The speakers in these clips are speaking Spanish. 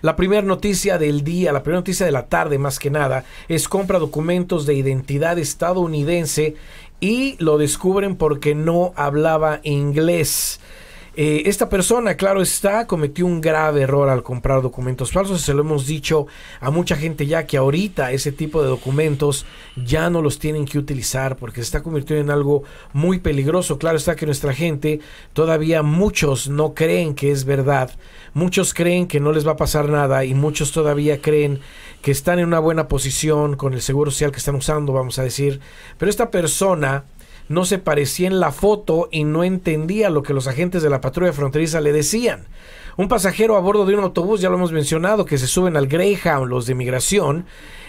La primera noticia del día, la primera noticia de la tarde más que nada, es compra documentos de identidad estadounidense y lo descubren porque no hablaba inglés. Eh, esta persona, claro está, cometió un grave error al comprar documentos falsos. Se lo hemos dicho a mucha gente ya que ahorita ese tipo de documentos ya no los tienen que utilizar porque se está convirtiendo en algo muy peligroso. Claro está que nuestra gente, todavía muchos no creen que es verdad. Muchos creen que no les va a pasar nada y muchos todavía creen que están en una buena posición con el seguro social que están usando, vamos a decir. Pero esta persona no se parecía en la foto y no entendía lo que los agentes de la patrulla fronteriza le decían. Un pasajero a bordo de un autobús, ya lo hemos mencionado, que se suben al Greyhound, los de inmigración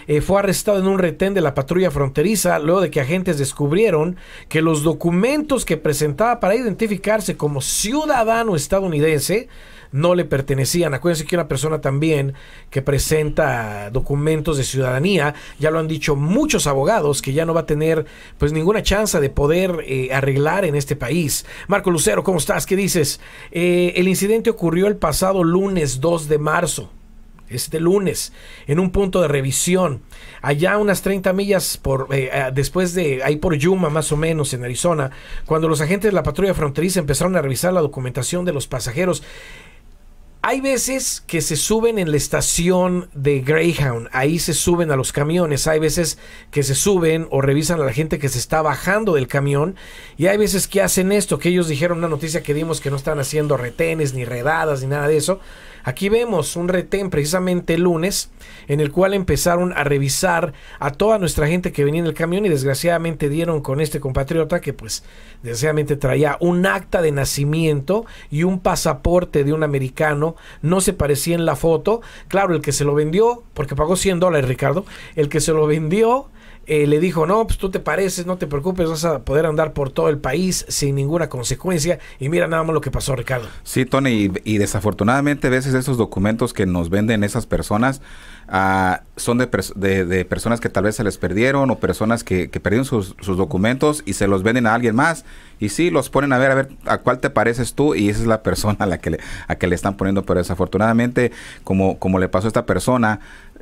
eh, fue arrestado en un retén de la patrulla fronteriza luego de que agentes descubrieron que los documentos que presentaba para identificarse como ciudadano estadounidense no le pertenecían. Acuérdense que una persona también que presenta documentos de ciudadanía, ya lo han dicho muchos abogados, que ya no va a tener pues ninguna chance de poder eh, arreglar en este país. Marco Lucero, ¿cómo estás? ¿Qué dices? Eh, el incidente ocurrió el pasado lunes 2 de marzo este lunes en un punto de revisión allá unas 30 millas por eh, después de ahí por Yuma más o menos en Arizona cuando los agentes de la patrulla fronteriza empezaron a revisar la documentación de los pasajeros hay veces que se suben en la estación de Greyhound, ahí se suben a los camiones, hay veces que se suben o revisan a la gente que se está bajando del camión y hay veces que hacen esto, que ellos dijeron una noticia que dimos que no están haciendo retenes ni redadas ni nada de eso, Aquí vemos un retén precisamente el lunes en el cual empezaron a revisar a toda nuestra gente que venía en el camión y desgraciadamente dieron con este compatriota que pues desgraciadamente traía un acta de nacimiento y un pasaporte de un americano, no se parecía en la foto, claro, el que se lo vendió, porque pagó 100 dólares Ricardo, el que se lo vendió eh, le dijo, no, pues tú te pareces, no te preocupes, vas a poder andar por todo el país sin ninguna consecuencia. Y mira nada más lo que pasó, Ricardo. Sí, Tony, y, y desafortunadamente a veces esos documentos que nos venden esas personas son de, personas que tal vez se les perdieron o personas que, perdieron sus, documentos y se los venden a alguien más. Y sí, los ponen a ver, a ver, a cuál te pareces tú y esa es la persona a la que le, a que le están poniendo. Pero desafortunadamente, como, como le pasó a esta persona,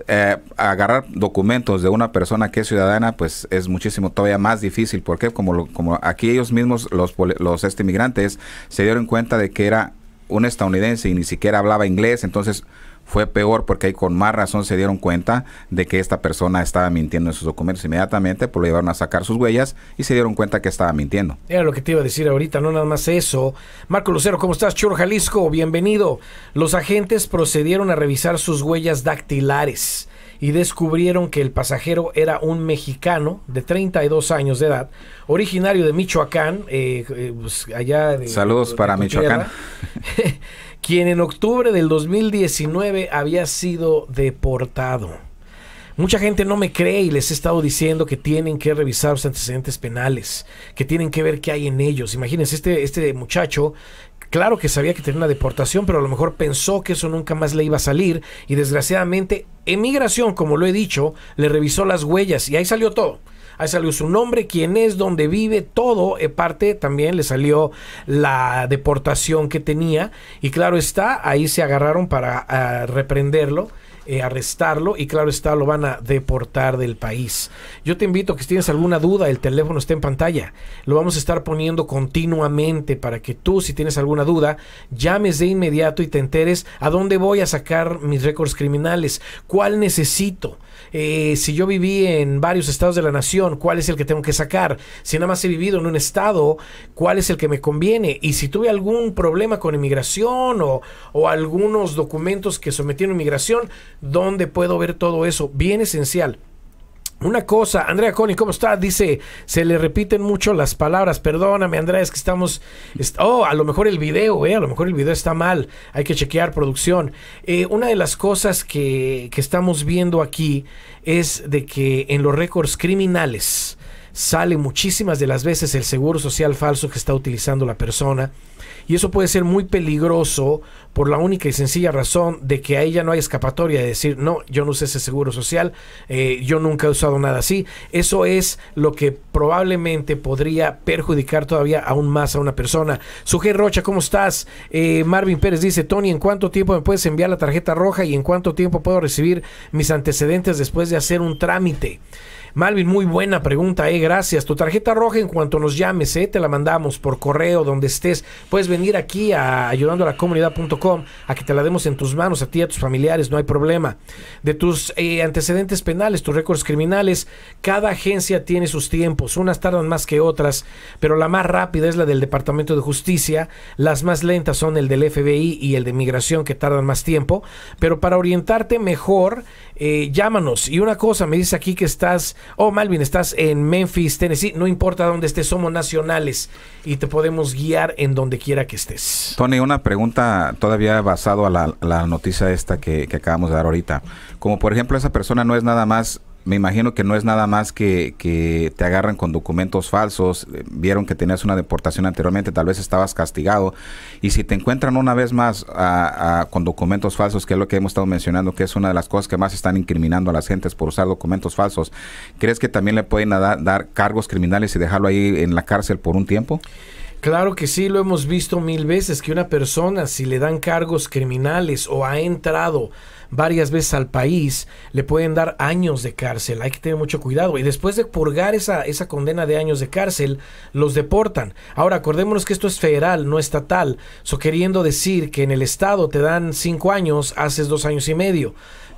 eh, agarrar documentos de una persona que es ciudadana, pues es muchísimo todavía más difícil. Porque como, como aquí ellos mismos, los, los este, inmigrantes, se dieron cuenta de que era un estadounidense y ni siquiera hablaba inglés, entonces fue peor porque ahí con más razón se dieron cuenta de que esta persona estaba mintiendo en sus documentos inmediatamente, pues lo llevaron a sacar sus huellas y se dieron cuenta que estaba mintiendo. Era lo que te iba a decir ahorita, no nada más eso. Marco Lucero, ¿cómo estás? Churro Jalisco, bienvenido. Los agentes procedieron a revisar sus huellas dactilares y descubrieron que el pasajero era un mexicano de 32 años de edad, originario de Michoacán, eh, eh, pues, allá Saludos para Michoacán. quien en octubre del 2019 había sido deportado. Mucha gente no me cree y les he estado diciendo que tienen que revisar sus antecedentes penales, que tienen que ver qué hay en ellos. Imagínense, este, este muchacho Claro que sabía que tenía una deportación, pero a lo mejor pensó que eso nunca más le iba a salir y desgraciadamente emigración, como lo he dicho, le revisó las huellas y ahí salió todo. Ahí salió su nombre, quién es, dónde vive, todo. Eh, parte también le salió la deportación que tenía. Y claro está, ahí se agarraron para ah, reprenderlo. Eh, arrestarlo y claro está, lo van a deportar del país. Yo te invito que si tienes alguna duda, el teléfono está en pantalla. Lo vamos a estar poniendo continuamente para que tú, si tienes alguna duda, llames de inmediato y te enteres a dónde voy a sacar mis récords criminales, cuál necesito. Eh, si yo viví en varios estados de la nación, ¿cuál es el que tengo que sacar? Si nada más he vivido en un estado, ¿cuál es el que me conviene? Y si tuve algún problema con inmigración o, o algunos documentos que sometieron a inmigración, ¿dónde puedo ver todo eso? Bien esencial. Una cosa, Andrea Coni, ¿cómo está? Dice, se le repiten mucho las palabras. Perdóname, Andrea, es que estamos. oh, a lo mejor el video, ¿eh? A lo mejor el video está mal. Hay que chequear producción. Eh, una de las cosas que, que, estamos viendo aquí es de que en los récords criminales sale muchísimas de las veces el seguro social falso que está utilizando la persona. Y eso puede ser muy peligroso por la única y sencilla razón de que a ella no hay escapatoria de decir, no, yo no usé ese seguro social, eh, yo nunca he usado nada así. Eso es lo que probablemente podría perjudicar todavía aún más a una persona. Suje Rocha, ¿cómo estás? Eh, Marvin Pérez dice, Tony, ¿en cuánto tiempo me puedes enviar la tarjeta roja y en cuánto tiempo puedo recibir mis antecedentes después de hacer un trámite? Malvin, muy buena pregunta, eh, gracias. Tu tarjeta roja en cuanto nos llames, eh, te la mandamos por correo, donde estés. Puedes venir aquí a ayudando a la comunidad.com a que te la demos en tus manos, a ti, a tus familiares, no hay problema. De tus eh, antecedentes penales, tus récords criminales, cada agencia tiene sus tiempos. Unas tardan más que otras, pero la más rápida es la del Departamento de Justicia. Las más lentas son el del FBI y el de Migración, que tardan más tiempo. Pero para orientarte mejor, eh, llámanos. Y una cosa, me dice aquí que estás oh Malvin, estás en Memphis, Tennessee, no importa dónde estés, somos nacionales y te podemos guiar en donde quiera que estés. Tony, una pregunta todavía basado a la, noticia esta que, acabamos de dar ahorita. Como por ejemplo esa persona no es nada más me imagino que no es nada más que, que, te agarran con documentos falsos, eh, vieron que tenías una deportación anteriormente, tal vez estabas castigado, y si te encuentran una vez más con documentos falsos, que es lo que hemos estado mencionando, que es una de las cosas que más están incriminando a las gentes por usar documentos falsos, ¿crees que también le pueden dar cargos criminales y dejarlo ahí en la cárcel por un tiempo? Claro que sí, lo hemos visto mil veces, que una persona si le dan cargos criminales o ha entrado varias veces al país, le pueden dar años de cárcel. Hay que tener mucho cuidado. Y después de purgar esa, esa condena de años de cárcel, los deportan. Ahora, acordémonos que esto es federal, no estatal. eso queriendo decir que en el estado te dan cinco años, haces dos años y medio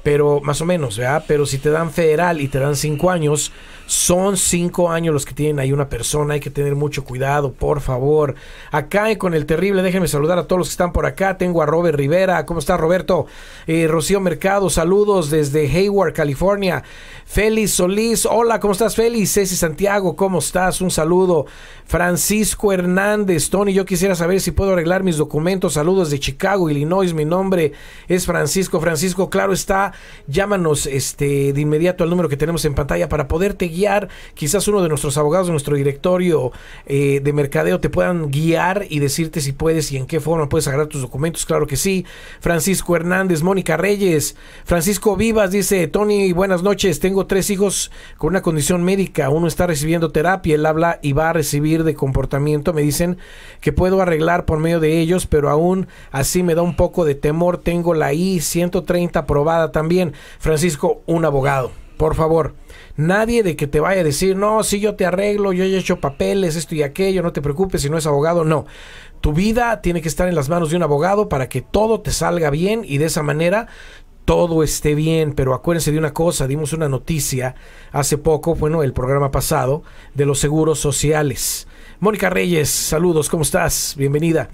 pero más o menos, ¿verdad? Pero si te dan federal y te dan cinco años, son cinco años los que tienen ahí una persona, hay que tener mucho cuidado, por favor. Acá con el terrible, déjenme saludar a todos los que están por acá. Tengo a Robert Rivera, ¿cómo está Roberto? Eh, Rocío Mercado, saludos desde Hayward, California. Félix Solís, hola, ¿cómo estás Félix? Ceci Santiago, ¿cómo estás? Un saludo. Francisco Hernández, Tony, yo quisiera saber si puedo arreglar mis documentos. Saludos de Chicago, Illinois, mi nombre es Francisco. Francisco, claro está llámanos este, de inmediato al número que tenemos en pantalla para poderte guiar. Quizás uno de nuestros abogados, nuestro directorio eh, de mercadeo, te puedan guiar y decirte si puedes y en qué forma puedes agarrar tus documentos. Claro que sí. Francisco Hernández, Mónica Reyes, Francisco Vivas dice, Tony, buenas noches. Tengo tres hijos con una condición médica. Uno está recibiendo terapia, él habla y va a recibir de comportamiento. Me dicen que puedo arreglar por medio de ellos, pero aún así me da un poco de temor. Tengo la I-130 aprobada también, Francisco, un abogado. Por favor, nadie de que te vaya a decir, no, si sí, yo te arreglo, yo he hecho papeles, esto y aquello, no te preocupes si no es abogado, no. Tu vida tiene que estar en las manos de un abogado para que todo te salga bien y de esa manera todo esté bien, pero acuérdense de una cosa, dimos una noticia hace poco, bueno, el programa pasado, de los seguros sociales. Mónica Reyes, saludos, ¿cómo estás? Bienvenida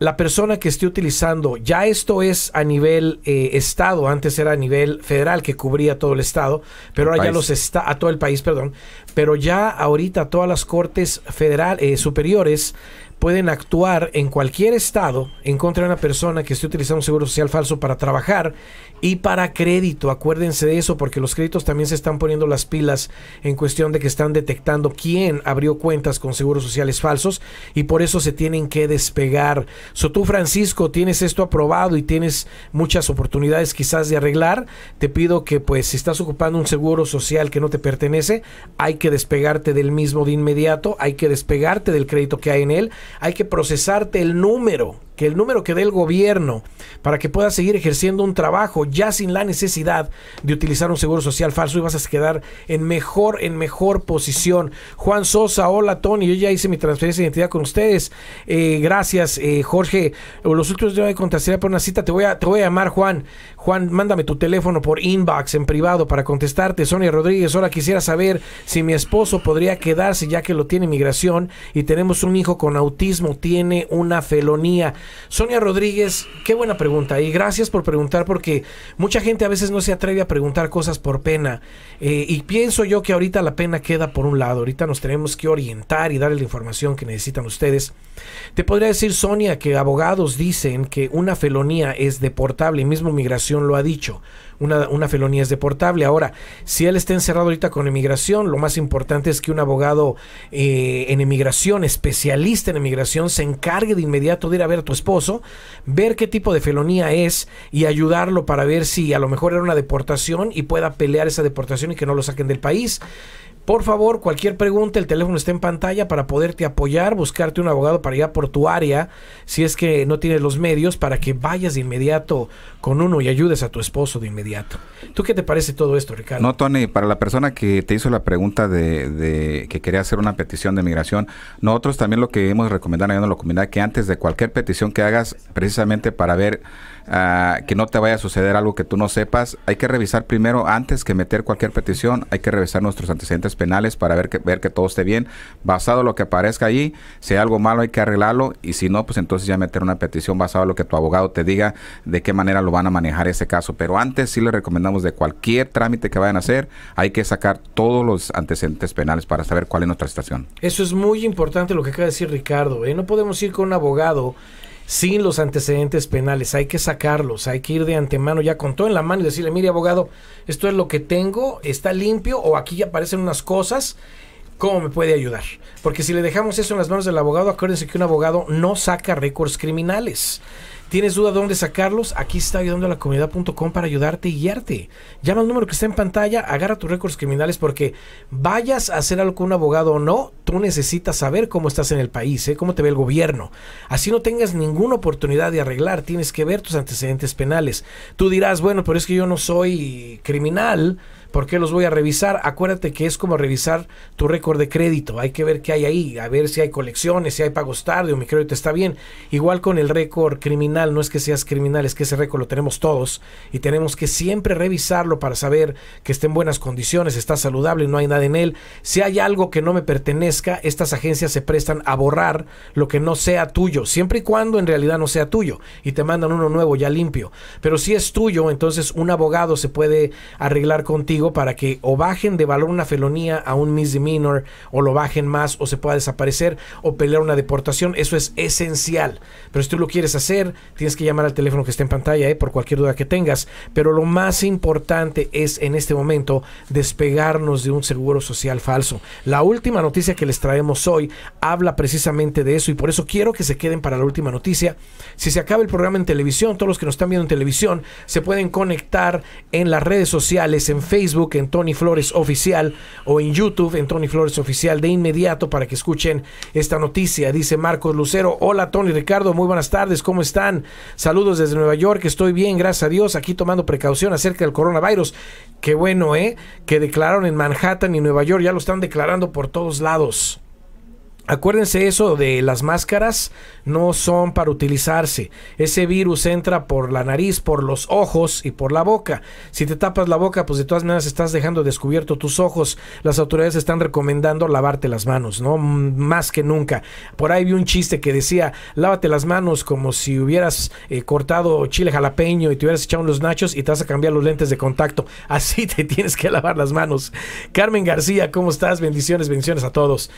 la persona que esté utilizando, ya esto es a nivel eh, estado, antes era a nivel federal que cubría todo el estado, pero ahora ya los está, a todo el país, perdón, pero ya ahorita todas las cortes federal, eh, superiores pueden actuar en cualquier estado en contra de una persona que esté utilizando un seguro social falso para trabajar y para crédito. Acuérdense de eso porque los créditos también se están poniendo las pilas en cuestión de que están detectando quién abrió cuentas con seguros sociales falsos y por eso se tienen que despegar. So tú, Francisco, tienes esto aprobado y tienes muchas oportunidades quizás de arreglar. Te pido que pues si estás ocupando un seguro social que no te pertenece, hay que despegarte del mismo de inmediato, hay que despegarte del crédito que hay en él hay que procesarte el número que el número que dé el gobierno para que puedas seguir ejerciendo un trabajo ya sin la necesidad de utilizar un seguro social falso y vas a quedar en mejor, en mejor posición. Juan Sosa, hola Tony, yo ya hice mi transferencia de identidad con ustedes. Eh, gracias, eh, Jorge. Los últimos días me contestar por una cita, te voy a, a llamar Juan. Juan, mándame tu teléfono por inbox en privado para contestarte. Sonia Rodríguez, hola, quisiera saber si mi esposo podría quedarse ya que lo tiene migración y tenemos un hijo con autismo, tiene una felonía. Sonia Rodríguez, qué buena pregunta y gracias por preguntar porque mucha gente a veces no se atreve a preguntar cosas por pena eh, y pienso yo que ahorita la pena queda por un lado, ahorita nos tenemos que orientar y darle la información que necesitan ustedes. Te podría decir Sonia que abogados dicen que una felonía es deportable y mismo migración lo ha dicho una, una felonía es deportable. Ahora, si él está encerrado ahorita con emigración, lo más importante es que un abogado eh, en emigración, especialista en emigración, se encargue de inmediato de ir a ver a tu esposo, ver qué tipo de felonía es y ayudarlo para ver si a lo mejor era una deportación y pueda pelear esa deportación y que no lo saquen del país. Por favor, cualquier pregunta, el teléfono está en pantalla para poderte apoyar, buscarte un abogado para ir por tu área, si es que no tienes los medios, para que vayas de inmediato con uno y ayudes a tu esposo de inmediato. ¿Tú qué te parece todo esto, Ricardo? No, Tony, para la persona que te hizo la pregunta de, que quería hacer una petición de migración, nosotros también lo que hemos recomendado en la comunidad que antes de cualquier petición que hagas, precisamente para ver Ah, que no te vaya a suceder algo que tú no sepas. Hay que revisar primero, antes que meter cualquier petición, hay que revisar nuestros antecedentes penales para ver que, ver que todo esté bien. Basado en lo que aparezca ahí, si hay algo malo hay que arreglarlo y si no, pues entonces ya meter una petición ...basado en lo que tu abogado te diga de qué manera lo van a manejar ese caso. Pero antes sí le recomendamos de cualquier trámite que vayan a hacer, hay que sacar todos los antecedentes penales para saber cuál es nuestra situación. Eso es muy importante lo que acaba de decir Ricardo. ¿eh? No podemos ir con un abogado sin los antecedentes penales. Hay que sacarlos, hay que ir de antemano ya con todo en la mano y decirle, mire abogado, esto es lo que tengo, está limpio o aquí ya aparecen unas cosas. ¿Cómo me puede ayudar? Porque si le dejamos eso en las manos del abogado, acuérdense que un abogado no saca récords criminales. ¿Tienes duda dónde sacarlos? Aquí está ayudando a la comunidad.com para ayudarte y guiarte. Llama al número que está en pantalla, agarra tus récords criminales porque vayas a hacer algo con un abogado o no, tú necesitas saber cómo estás en el país, ¿eh? cómo te ve el gobierno. Así no tengas ninguna oportunidad de arreglar, tienes que ver tus antecedentes penales. Tú dirás, bueno, pero es que yo no soy criminal. ¿Por qué los voy a revisar? Acuérdate que es como revisar tu récord de crédito. Hay que ver qué hay ahí, a ver si hay colecciones, si hay pagos tarde o mi crédito está bien. Igual con el récord criminal, no es que seas criminal, es que ese récord lo tenemos todos y tenemos que siempre revisarlo para saber que está en buenas condiciones, está saludable, no hay nada en él. Si hay algo que no me pertenezca, estas agencias se prestan a borrar lo que no sea tuyo, siempre y cuando en realidad no sea tuyo y te mandan uno nuevo ya limpio. Pero si es tuyo, entonces un abogado se puede arreglar contigo para que o bajen de valor una felonía a un misdemeanor o lo bajen más o se pueda desaparecer o pelear una deportación. Eso es esencial. Pero si tú lo quieres hacer, tienes que llamar al teléfono que está en pantalla eh, por cualquier duda que tengas. Pero lo más importante es en este momento despegarnos de un seguro social falso. La última noticia que les traemos hoy habla precisamente de eso y por eso quiero que se queden para la última noticia. Si se acaba el programa en televisión, todos los que nos están viendo en televisión se pueden conectar en las redes sociales, en Facebook Facebook en Tony Flores Oficial o en YouTube en Tony Flores Oficial de inmediato para que escuchen esta noticia. Dice Marcos Lucero, hola Tony Ricardo, muy buenas tardes, ¿cómo están? Saludos desde Nueva York, estoy bien, gracias a Dios, aquí tomando precaución acerca del coronavirus. Qué bueno, ¿eh? Que declararon en Manhattan y Nueva York, ya lo están declarando por todos lados. Acuérdense eso de las máscaras, no son para utilizarse. Ese virus entra por la nariz, por los ojos y por la boca. Si te tapas la boca, pues de todas maneras estás dejando descubierto tus ojos. Las autoridades están recomendando lavarte las manos, ¿no? Más que nunca. Por ahí vi un chiste que decía, lávate las manos como si hubieras eh, cortado chile jalapeño y te hubieras echado unos nachos y te vas a cambiar los lentes de contacto. Así te tienes que lavar las manos. Carmen García, ¿cómo estás? Bendiciones, bendiciones a todos.